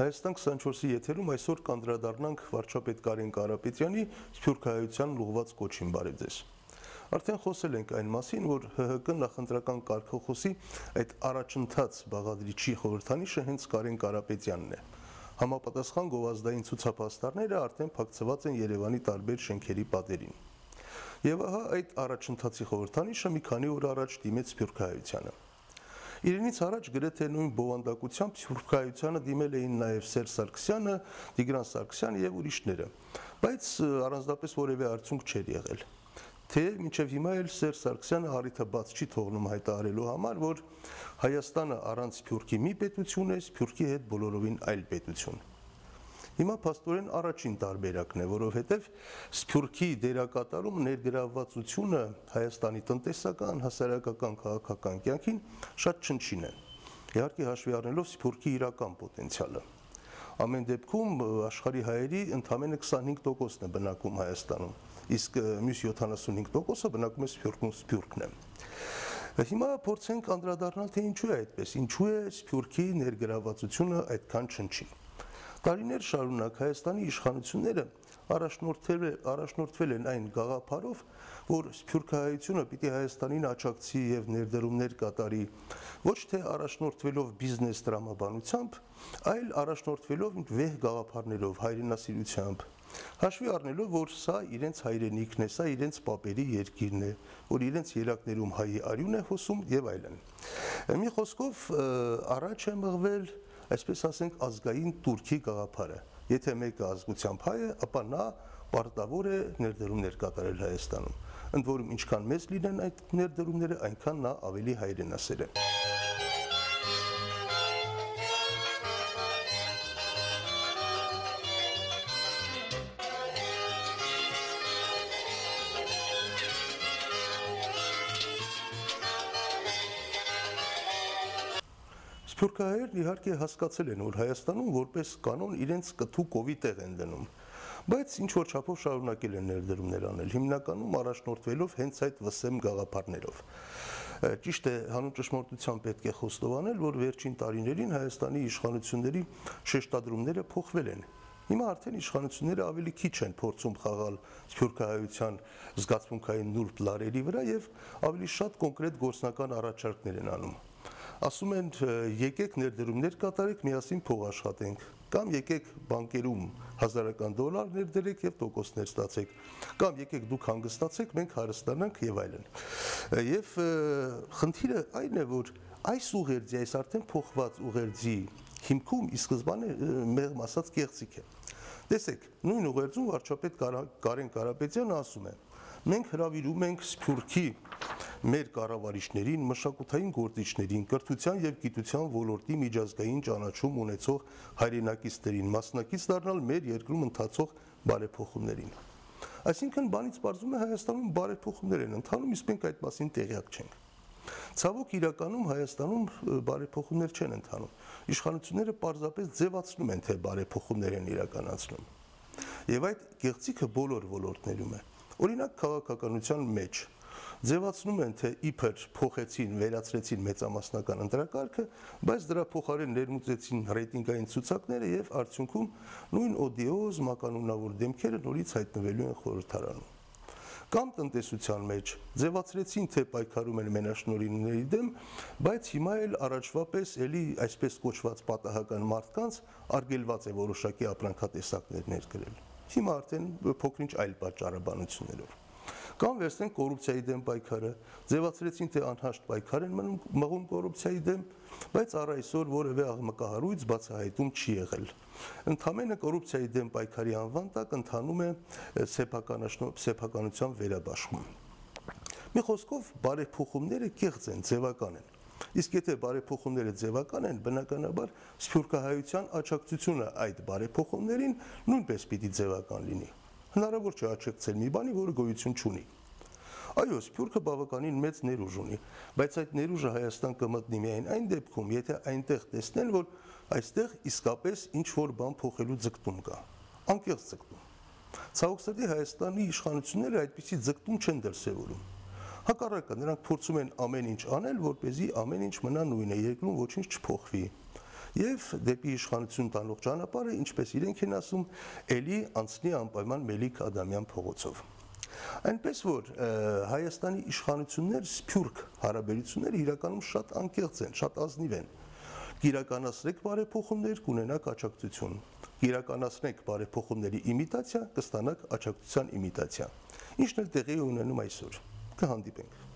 Հայաստան 24-ի եթերում այսօր կանդրադառնանք վարչապետ Կարեն Կարապետյանի Սփյուռքահայության լողված կոչին բարև ձեզ։ Արդեն խոսել ենք այն մասին, որ ՀՀԿ նախընտրական կարգախոսի այդ առաջընթաց բաղադրիչի խորհրդանիշը հենց Կարեն Կարապետյանն է։ Համապատասխան գովազդային ցուցապաստառները արդեն փակցված են Երևանի տարբեր շենքերի պատերին։ Եվ ահա այդ առաջընթացի խորհրդանիշը մի քանի օր առաջ դիմեց Սփյուռքահայությանը։ Իրենից առաջ գրեթե նույն բովանդակությամբ սուրբկայությանը դիմել էին նաև Սերժ Սարգսյանը, Տիգրան Սարգսյանը եւ ուրիշները, բայց առանձնապես որևէ արդյունք չէր եղել թե մինչև հիմա էլ Սերժ Սարգսյանը հարիթը բաց չի թողնում հայտարարելու համար, որ Հայաստանը առանց Սփյուռքի մի պետություն է, Սփյուռքի հետ բոլորովին այլ պետություն։ Հիմա փաստորեն առաջին տարբերակն է, որովհետև Սփյուռքի դերակատարում ներգրավվածությունը Հայաստանի տնտեսական, հասարակական, քաղաքական կյանքին շատ չնչին է։ Իհարկե հաշվի առնելով Սփյուռքի իրական պոտենցիալը։ Ամեն դեպքում աշխարհի հայերի ընդամենը 25%-ն է բնակվում Հայաստանում, իսկ մյուս 75%-ը բնակվում է Սփյուռքում, Սփյուռքն է։ Հիմա փորձենք անդրադառնալ թե ինչու է այդպես, ինչու է Սփյուռքի ներգրավվածությունը այդքան չնչին։ Տարիներ շարունակ Հայաստանի իշխանությունները առաջնորդվել առաջնորդվել են այն գաղափարով, որ սփյուռքահայությունը պիտի Հայաստանին աչակցի եւ ներդրումներ կատարի, ոչ թե առաջնորդվելով բիզնես դրամաբանությամբ, այլ առաջնորդվելով վեհ գաղափարներով, հայրենասիրությամբ։ Հաշվի առնելով, որ սա իրենց հայրենիքն է, սա իրենց պապերի երկիրն է, որ իրենց երակներում հայի արյուն է հոսում եւ այլն։ Մի խոսքով առաջ է մղվել այսպես ասենք ազգային турքի գաղափարը։ Եթե մեկը ազգությամբ հայ է, ապա նա պարտավոր է ներդրում ներկատարել Հայաստանում։ Ընդ որում ինչքան մեծ լինեն այդ ներդրումները, այնքան նա ավելի հայրենասեր է։ թուրքահայերն իհարկե հասկացել են, որ Հայաստանում որպես կանոն իրենց կթու կովի տեղ են դնում, բայց ինչ որ չափով շարունակել են ներդրումներ անել, հիմնականում առաջնորդվելով հենց այդ վսեմ գաղափարներով։ Ճիշտ է, հանուն ճշմարտության պետք է խոստովանել, որ վերջին տարիներին Հայաստանի իշխանությունների շեշտադրումները փոխվել են Հիմա արդեն իշխանությունները ավելի քիչ են փորձում խաղալ սփյուռքահայության զգացմունքային նուրբ լարերի վրա եւ ավելի շատ կոնկրետ գործնական առաջարկներ են անում ասում են եկեք ներդրումներ կատարեք, միասին փող աշխատենք կամ եկեք բանկերում հազարական դոլար ներդրեք եւ տոկոսներ ստացեք կամ եկեք դուք հանգստացեք մենք հարստանանք եւ այլն եւ խնդիրը այն է որ այս ուղերձի այս արդեն փոխված ուղերձի հիմքում ի սկզբանե մեղմ ասած կեղծիք է տեսեք նույն ուղերձում վարչապետ Կարեն Կարապետյանը ասում է մենք հravirում ենք Սփյուռքի մեր կառավարիչներին, մշակութային գործիչներին, կրթության եւ գիտության ոլորտի միջազգային ճանաչում ունեցող հայրենակիցներին մասնակից դառնալ մեր երկրում ընթացող բարեփոխումներին։ Այսինքն բանից բարձում է Հայաստանում բարեփոխումներ են ընթանում, իսկ մենք այդ մասին տեղյակ չենք։ Ցավոք իրականում Հայաստանում բարեփոխումներ չեն ընթանում։ Իշխանությունները պարզապես ձևացնում են, թե բարեփոխումներ են իրականացնում։ Եվ այդ գեղձիկը բոլոր ոլորտներում է։ Օրինակ քաղաքականության մեջ ձևացնում են, թե իբր փոխեցին, վերացրեցին մեծամասնական ընտրակարգը, բայց դրա փոխարեն ներմուծեցին ռեյտինգային ցուցակները եւ արդյունքում նույն օդիոզ մականունավոր դեմքերը նորից հայտնվելու են խորհրդարանում կամ տնտեսության մեջ ձևացրեցին թե պայքարում են մենաշնորհիների դեմ, բայց հիմա էլ առաջվա պես էլի այսպես կոչված պատահական մարդկանց արգելված է որոշակի ապրանքատեսակներ ներգրել։ Հիմա արդեն փոքրինչ այլ պատճառաբանություններով կամ վերցնեն կոռուպցիայի դեմ պայքարը։ Ձևացրեցին թե անհաշտ պայքար են մնում մղում կոռուպցիայի դեմ, բայց առ այսօր որևէ աղմկահարույց բացահայտում չի եղել։ Ընդամենը կոռուպցիայի դեմ պայքարի անվան տակ ընթանում է սեփականության վերաբաշխում։ Մի խոսքով բարեփոխումները կեղծ են, ձևական են։ Իսկ եթե բարեփոխումները ձևական են, բնականաբար սփյուռքահայության աչակցությունը այդ բարեփոխումներին նույնպես պիտի ձևական լինի հնարավոր չէ աչեկցել մի բանի, որը գոյություն չունի։ Այո, Սփյուռքը բավականին մեծ ներուժ ունի, բայց այդ ներուժը Հայաստան կմտնի միայն այն դեպքում, եթե այնտեղ տեսնեն, որ այստեղ իսկապես ինչ որ բան փոխելու ձգտում կա։ Անկեղծ ձգտում։ Ցավոք սրտի Հայաստանի իշխանությունները այդպիսի ձգտում չեն դրսևորում։ Հակառակը նրանք փորձում են ամեն ինչ անել, որպեսզի ամեն ինչ մնա նույնը, երկրում ոչինչ չփոխվի։ ոչ եւ դեպի իշխանություն տանող ճանապարհը, ինչպես իրենք են ասում, ելի անցնի անպայման Մելիք Ադամյան փողոցով։ Այնպես որ Հայաստանի իշխանություններ սփյուրք հարաբերությունները իրականում շատ անկեղծ են, շատ ազնիվ են։ Գիրականացրեք բարեփոխումներ, կունենաք աճակցություն։ Գիրականացնեք բարեփոխումների իմիտացիա, կստանաք աճակցության իմիտացիա։ Ինչն էլ տեղի ունենում այսօր։ Կհանդիպենք։